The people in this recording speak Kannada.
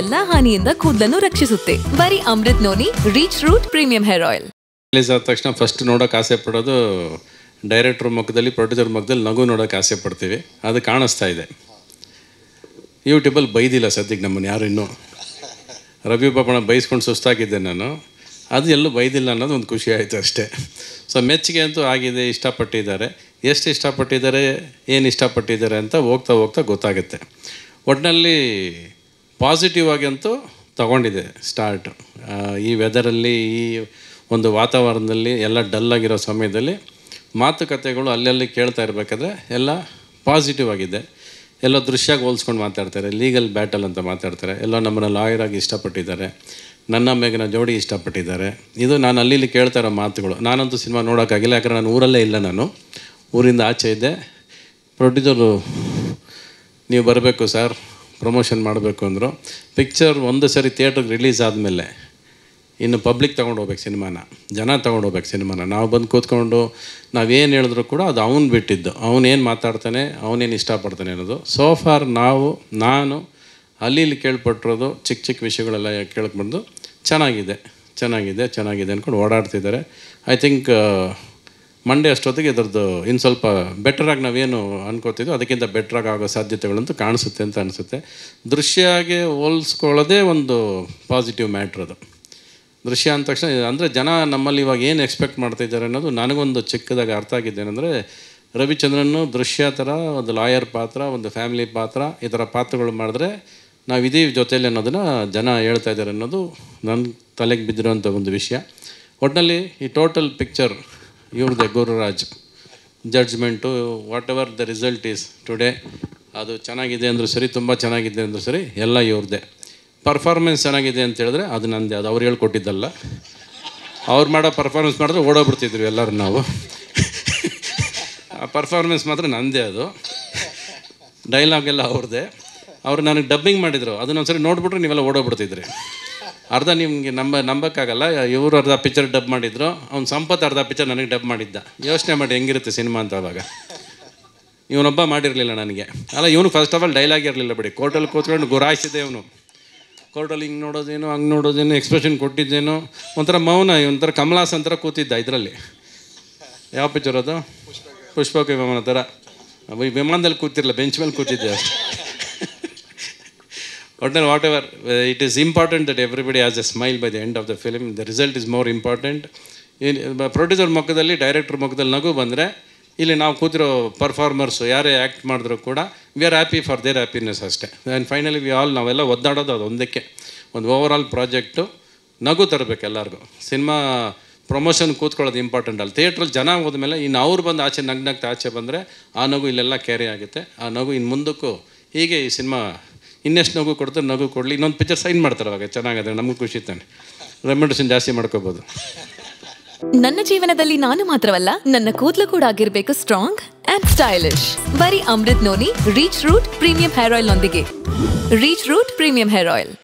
ಎಲ್ಲಾ ಹಾನಿಯಿಂದ ಕೂದಲನ್ನು ರಕ್ಷಿಸುತ್ತೆ ಬರೀ Amrut noni reach root premium hair oil release ಆದ ತಕ್ಷಣ ಫಸ್ಟ್ ನೋಡೋಕೆ ಆಸೆ ಪಡೋದು ಡೈರೆಕ್ಟ್ರ್ ಮುಖದಲ್ಲಿ ಪ್ರೊಡ್ಯೂಸರ್ ಮುಖದಲ್ಲಿ ನಗು ನೋಡೋಕೆ ಆಸೆ ಪಡ್ತೀವಿ ಅದು ಕಾಣಿಸ್ತಾ ಇದೆ ಯೂಟ್ಯೂಬಲ್ಲಿ ಬೈದಿಲ್ಲ ಸದ್ಯಕ್ಕೆ ನಮ್ಮನ್ನು ಯಾರು ಇನ್ನೂ ರವಿ ಪಾಪಣ ಬೈಸ್ಕೊಂಡು ಸುಸ್ತಾಗಿದ್ದೆ ನಾನು ಅದು ಎಲ್ಲೂ ಬೈದಿಲ್ಲ ಅನ್ನೋದು ಒಂದು ಖುಷಿ ಆಯಿತು ಅಷ್ಟೇ ಸೊ ಮೆಚ್ಚುಗೆ ಅಂತೂ ಆಗಿದೆ ಇಷ್ಟಪಟ್ಟಿದ್ದಾರೆ ಎಷ್ಟು ಇಷ್ಟಪಟ್ಟಿದ್ದಾರೆ ಏನು ಇಷ್ಟಪಟ್ಟಿದ್ದಾರೆ ಅಂತ ಹೋಗ್ತಾ ಹೋಗ್ತಾ ಗೊತ್ತಾಗುತ್ತೆ ಒಟ್ಟಿನಲ್ಲಿ ಪಾಸಿಟಿವ್ ಆಗಿ ಅಂತೂ ತಗೊಂಡಿದೆ ಸ್ಟಾರ್ಟ್ ಈ ವೆದರಲ್ಲಿ ಈ ಒಂದು ವಾತಾವರಣದಲ್ಲಿ ಎಲ್ಲ ಡಲ್ಲಾಗಿರೋ ಸಮಯದಲ್ಲಿ ಮಾತುಕತೆಗಳು ಅಲ್ಲಲ್ಲಿ ಕೇಳ್ತಾ ಇರಬೇಕಾದ್ರೆ ಎಲ್ಲ ಪಾಸಿಟಿವ್ ಆಗಿದೆ ಎಲ್ಲ ದೃಶ್ಯಾಗಿ ಹೋಲಿಸ್ಕೊಂಡು ಮಾತಾಡ್ತಾರೆ ಲೀಗಲ್ ಬ್ಯಾಟಲ್ ಅಂತ ಮಾತಾಡ್ತಾರೆ ಎಲ್ಲ ನಮ್ಮನ್ನು ಲಾಯರ್ ಆಗಿ ಇಷ್ಟಪಟ್ಟಿದ್ದಾರೆ ನನ್ನ ಮೇಘನ ಜೋಡಿ ಇಷ್ಟಪಟ್ಟಿದ್ದಾರೆ ಇದು ನಾನು ಅಲ್ಲಿ ಕೇಳ್ತಾ ಇರೋ ಮಾತುಗಳು ನಾನಂತೂ ಸಿನಿಮಾ ನೋಡೋಕ್ಕಾಗಿಲ್ಲ ಯಾಕಂದರೆ ನಾನು ಊರಲ್ಲೇ ಇಲ್ಲ ನಾನು ಊರಿಂದ ಆಚೆ ಇದ್ದೆ ಪ್ರೊಡ್ಯೂಸರು ನೀವು ಬರಬೇಕು ಸರ್ ಪ್ರಮೋಷನ್ ಮಾಡಬೇಕು ಅಂದರು ಪಿಕ್ಚರ್ ಒಂದು ಸರಿ ಥಿಯೇಟ್ರಿಗೆ ರಿಲೀಸ್ ಆದಮೇಲೆ ಇನ್ನು ಪಬ್ಲಿಕ್ ತೊಗೊಂಡು ಹೋಗ್ಬೇಕು ಸಿನಿಮಾನ ಜನ ತೊಗೊಂಡು ಹೋಗ್ಬೇಕು ಸಿನಿಮಾನ ನಾವು ಬಂದು ಕೂತ್ಕೊಂಡು ನಾವೇನು ಹೇಳಿದ್ರು ಕೂಡ ಅದು ಅವ್ನು ಬಿಟ್ಟಿದ್ದು ಅವನೇನು ಮಾತಾಡ್ತಾನೆ ಅವನೇನು ಇಷ್ಟಪಡ್ತಾನೆ ಅನ್ನೋದು ಸೋ ಫಾರ್ ನಾವು ನಾನು ಅಲ್ಲಿ ಇಲ್ಲಿ ಕೇಳ್ಪಟ್ಟಿರೋದು ಚಿಕ್ಕ ಚಿಕ್ಕ ವಿಷಯಗಳೆಲ್ಲ ಕೇಳ್ಕೊಂಡು ಚೆನ್ನಾಗಿದೆ ಚೆನ್ನಾಗಿದೆ ಚೆನ್ನಾಗಿದೆ ಅಂದ್ಕೊಂಡು ಓಡಾಡ್ತಿದ್ದಾರೆ ಐ ಥಿಂಕ್ ಮಂಡೇ ಅಷ್ಟೊತ್ತಿಗೆ ಇದರದ್ದು ಇನ್ನು ಸ್ವಲ್ಪ ಬೆಟರಾಗಿ ನಾವೇನು ಅನ್ಕೋತಿದ್ವಿ ಅದಕ್ಕಿಂತ ಬೆಟ್ರಾಗಿ ಆಗೋ ಸಾಧ್ಯತೆಗಳಂತೂ ಕಾಣಿಸುತ್ತೆ ಅಂತ ಅನಿಸುತ್ತೆ ದೃಶ್ಯ ಆಗಿ ಹೋಲಿಸ್ಕೊಳ್ಳೋದೇ ಒಂದು ಪಾಸಿಟಿವ್ ಮ್ಯಾಟ್ರ್ ಅದು ದೃಶ್ಯ ಅಂದ ತಕ್ಷಣ ಅಂದರೆ ಜನ ನಮ್ಮಲ್ಲಿ ಇವಾಗ ಏನು ಎಕ್ಸ್ಪೆಕ್ಟ್ ಮಾಡ್ತಾ ಇದ್ದಾರೆ ಅನ್ನೋದು ನನಗೊಂದು ಚಿಕ್ಕದಾಗಿ ಅರ್ಥ ಆಗಿದ್ದೇನೆಂದರೆ ರವಿಚಂದ್ರನ್ ದೃಶ್ಯ ಥರ ಒಂದು ಲಾಯರ್ ಪಾತ್ರ ಒಂದು ಫ್ಯಾಮಿಲಿ ಪಾತ್ರ ಈ ಥರ ಪಾತ್ರಗಳು ಮಾಡಿದ್ರೆ ನಾವು ಇದೇ ಜೊತೆಯಲ್ಲಿ ಅನ್ನೋದನ್ನು ಜನ ಹೇಳ್ತಾ ಇದ್ದಾರೆ ಅನ್ನೋದು ನನ್ನ ತಲೆಗೆ ಬಿದ್ದಿರುವಂಥ ಒಂದು ವಿಷಯ ಒಟ್ಟಿನಲ್ಲಿ ಈ ಟೋಟಲ್ ಪಿಕ್ಚರ್ ಇವ್ರದ್ದೇ Gururaj judgement whatever the result is today ಅದು ಚೆನ್ನಾಗಿದೆ ಅಂದರೂ ಸರಿ ತುಂಬ ಚೆನ್ನಾಗಿದೆ ಅಂದರೂ ಸರಿ ಎಲ್ಲ ಇವ್ರದ್ದೇ ಪರ್ಫಾರ್ಮೆನ್ಸ್ ಚೆನ್ನಾಗಿದೆ ಅಂತ ಹೇಳಿದ್ರೆ ಅದು ನಂದೇ ಅದು ಅವ್ರು ಹೇಳ್ಕೊಟ್ಟಿದ್ದಲ್ಲ ಅವ್ರು ಮಾಡೋ ಪರ್ಫಾರ್ಮೆನ್ಸ್ ಮಾಡಿದ್ರೆ ಓಡೋಗ್ಬಿಡ್ತಿದ್ವಿ ಎಲ್ಲರೂ ನಾವು ಆ ಪರ್ಫಾರ್ಮೆನ್ಸ್ ಮಾತ್ರ ನಂದೇ ಅದು ಡೈಲಾಗ್ ಎಲ್ಲ ಅವ್ರದ್ದೇ ಅವರು ನನಗೆ ಡಬ್ಬಿಂಗ್ ಮಾಡಿದರು ಅದನ್ನೊಂದ್ಸರಿ ನೋಡಿಬಿಟ್ರೆ ನೀವೆಲ್ಲ ಓಡೋಗ್ಬಿಡ್ತಿದ್ರಿ ಅರ್ಧ ನಿಮಗೆ ನಂಬ ನಂಬಕ್ಕಾಗಲ್ಲ ಇವರು ಅರ್ಧ ಪಿಕ್ಚರ್ ಡಬ್ ಮಾಡಿದ್ರು ಅವ್ನು ಸಂಪತ್ ಅರ್ಧ ಪಿಕ್ಚರ್ ನನಗೆ ಡಬ್ ಮಾಡಿದ್ದ ಯೋಚನೆ ಮಾಡಿ ಹೆಂಗಿರುತ್ತೆ ಸಿನಿಮಾ ಅಂತ ಅವಾಗ ಇವನೊಬ್ಬ ಮಾಡಿರಲಿಲ್ಲ ನನಗೆ ಅಲ್ಲ ಇವನು ಫಸ್ಟ್ ಆಫ್ ಆಲ್ ಡೈಲಾಗ್ ಇರಲಿಲ್ಲ ಬಿಡಿ ಕೋರ್ಟಲ್ಲಿ ಕೂತ್ಕೊಂಡು ಗುರಾಯಿಸಿದೆ ಇವನು ಕೋರ್ಟಲ್ಲಿ ಹಿಂಗೆ ನೋಡೋದೇನು ಹಂಗೆ ನೋಡೋದೇನು ಎಕ್ಸ್ಪ್ರೆಷನ್ ಕೊಟ್ಟಿದ್ದೇನು ಒಂಥರ ಮೌನ ಒಂಥರ ಕಮಲಾಸ್ ಅಂತರ ಕೂತಿದ್ದ ಇದರಲ್ಲಿ ಯಾವ ಪಿಕ್ಚರ್ ಅದು ಪುಷ್ಪಕ ವಿಮಾನ ಥರ ವಿಮಾನದಲ್ಲಿ ಕೂತಿರಲ್ಲ ಬೆಂಚ್ ಮೇಲೆ ಕೂತಿದ್ದೆ ಅಷ್ಟೇ what it whatever, important uh, is important that everybody has a smile by the end of the film. The result is more important. Producer uh, ಮುಖದಲ್ಲಿ ಡೈರೆಕ್ಟ್ರ್ ಮುಖದಲ್ಲಿ ನಗು ಬಂದರೆ ಇಲ್ಲಿ ನಾವು ಕೂತಿರೋ ಪರ್ಫಾರ್ಮರ್ಸು ಯಾರೇ ಆ್ಯಕ್ಟ್ ಮಾಡಿದ್ರು ಕೂಡ we are happy for their happiness ಅಷ್ಟೇ ಆ್ಯಂಡ್ ಫೈನಲಿ ವಿ ಆಲ್ ನಾವೆಲ್ಲ ಒದ್ದಾಡೋದು ಒಂದಕ್ಕೆ ಒಂದು ಓವರ್ ಆಲ್ ಪ್ರಾಜೆಕ್ಟು ನಗು ತರಬೇಕು ಎಲ್ಲರಿಗೂ ಸಿನಿಮಾ ಪ್ರಮೋಷನ್ ಕೂತ್ಕೊಳ್ಳೋದು ಇಂಪಾರ್ಟೆಂಟ್ ಅಲ್ಲಿ ಥಿಯೇಟ್ರಲ್ಲಿ ಜನ ಹೋದ್ಮೇಲೆ ಇನ್ನು ಅವ್ರು ಬಂದು ಆಚೆ ನಗ್ನಗ್ತಾ ಆಚೆ ಬಂದರೆ ಆ ನಗು ಇಲ್ಲೆಲ್ಲ ಕ್ಯಾರಿ ಆಗುತ್ತೆ ಆ ನಗು ಇನ್ನು ಮುಂದಕ್ಕೂ ಹೀಗೆ ಈ ಸಿನಿಮಾ ಇನ್ನೆಷ್ಟು ನಗು ಕೊಡ್ತಾರೆ ನಗು ಕೊಡಲಿ ಇನ್ನೊಂದು ಪಿಕ್ಚರ್ ಸೈನ್ ಮಾಡ್ತಾರೆ ಅವಾಗ ಚೆನ್ನಾಗಿದೆ ನಮಗೂ ಖುಷಿ ತಾನೆ ರೆಮಂಡೇಶನ್ ಜಾಸ್ತಿ ಮಾಡ್ಕೋಬೋದು ನನ್ನ ಜೀವನದಲ್ಲಿ ನಾನು ಮಾತ್ರವಲ್ಲ ನನ್ನ ಕೂದಲು ಕೂಡ ಆಗಿರಬೇಕು ಸ್ಟ್ರಾಂಗ್ ಅಂಡ್ ಸ್ಟೈಲಿಶ್ ಬರೀ Amrut noni reach root premium hair oil ನೊಂದಿಗೆ reach root premium hair oil